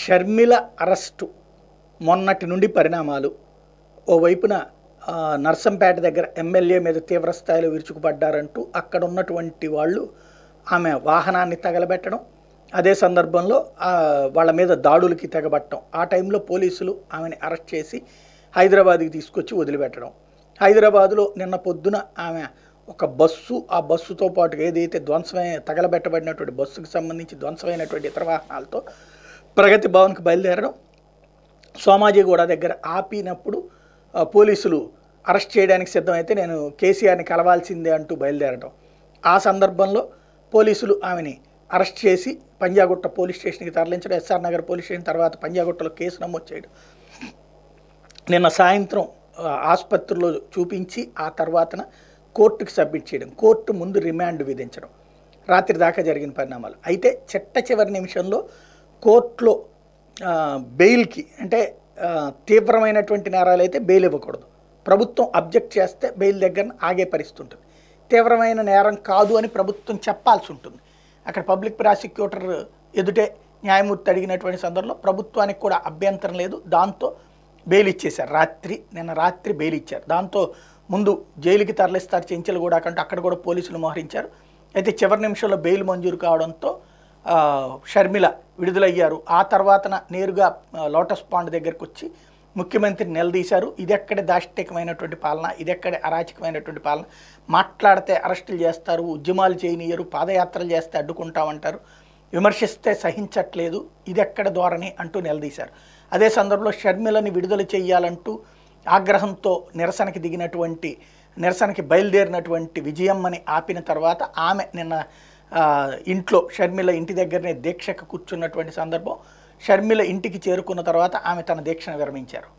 Sharmila arrest మొన్నటి నుండి పరిణామాలు ఓవైపున నర్సంపేట దగ్గర ఎమ్మెల్యే మీద తీవ్రస్థాయిలో విరుచుకుపడ్డారంటూ అక్కడ ఉన్నటువంటి వాళ్ళు ఆమె వాహనాన్ని తగలబెట్టడం అదే సందర్భంలో వాళ్ళ మీద దాడులకి తెగబట్టడం ఆ టైంలో పోలీసులు ఆమెని అరెస్ట్ చేసి హైదరాబాద్కి తీసుకొచ్చి వదిలిపెట్టడం హైదరాబాదులో నిన్న పొద్దున ఆమె ఒక బస్సు ఆ బస్సుతో పాటు ఏదైతే ధ్వంసమైన తగలబెట్టబడినటువంటి బస్సుకు సంబంధించి ధ్వంసమైనటువంటి ఇతర వాహనాలతో ప్రగతి భవన్కి బయలుదేరడం సోమాజీగూడ దగ్గర ఆపినప్పుడు పోలీసులు అరెస్ట్ చేయడానికి సిద్ధమైతే నేను కేసీఆర్ని కలవాల్సిందే అంటూ బయలుదేరడం ఆ సందర్భంలో పోలీసులు ఆమెని అరెస్ట్ చేసి పంజాగుట్ట పోలీస్ స్టేషన్కి తరలించడం ఎస్ఆర్ నగర్ పోలీస్ స్టేషన్ తర్వాత పంజాగుట్టలో కేసు నమోదు చేయడం నిన్న సాయంత్రం ఆసుపత్రిలో చూపించి ఆ తర్వాతన కోర్టుకి సబ్మిట్ చేయడం కోర్టు ముందు రిమాండ్ విధించడం రాత్రి దాకా జరిగిన పరిణామాలు అయితే చెట్ట చివరి నిమిషంలో కోర్టులో బెయిల్కి అంటే తీవ్రమైనటువంటి నేరాలు అయితే బెయిల్ ఇవ్వకూడదు ప్రభుత్వం అబ్జెక్ట్ చేస్తే బెయిల్ దగ్గర ఆగే పరిస్థితి ఉంటుంది తీవ్రమైన నేరం కాదు అని ప్రభుత్వం చెప్పాల్సి ఉంటుంది అక్కడ పబ్లిక్ ప్రాసిక్యూటర్ ఎదుటే న్యాయమూర్తి అడిగినటువంటి సందర్భంలో ప్రభుత్వానికి కూడా అభ్యంతరం లేదు దాంతో బెయిల్ ఇచ్చేశారు రాత్రి నిన్న రాత్రి బెయిల్ ఇచ్చారు దాంతో ముందు జైలుకి తరలిస్తారు చెంచలు కూడా అక్కడ కూడా పోలీసులు మోహరించారు అయితే చివరి నిమిషంలో బెయిల్ మంజూరు కావడంతో షర్మిల విడుదలయ్యారు ఆ తర్వాతన నేరుగా లోటస్ పాండ్ దగ్గరకు వచ్చి ముఖ్యమంత్రిని నిలదీశారు ఇదెక్కడ దాష్టికమైనటువంటి పాలన ఇదెక్కడ అరాచకమైనటువంటి పాలన మాట్లాడితే అరెస్టులు చేస్తారు ఉద్యమాలు చేయనీయరు పాదయాత్రలు చేస్తే అడ్డుకుంటామంటారు విమర్శిస్తే సహించట్లేదు ఇదెక్కడ ధోరణి అంటూ నిలదీశారు అదే సందర్భంలో షర్మిలని విడుదల చేయాలంటూ ఆగ్రహంతో నిరసనకి దిగినటువంటి నిరసనకి బయలుదేరినటువంటి విజయమ్మని ఆపిన తర్వాత ఆమె నిన్న ఇంట్లో షర్మిల ఇంటి దగ్గరనే దీక్షకు కూర్చున్నటువంటి సందర్భం షర్మిల ఇంటికి చేరుకున్న తర్వాత ఆమె తన దీక్షను విరమించారు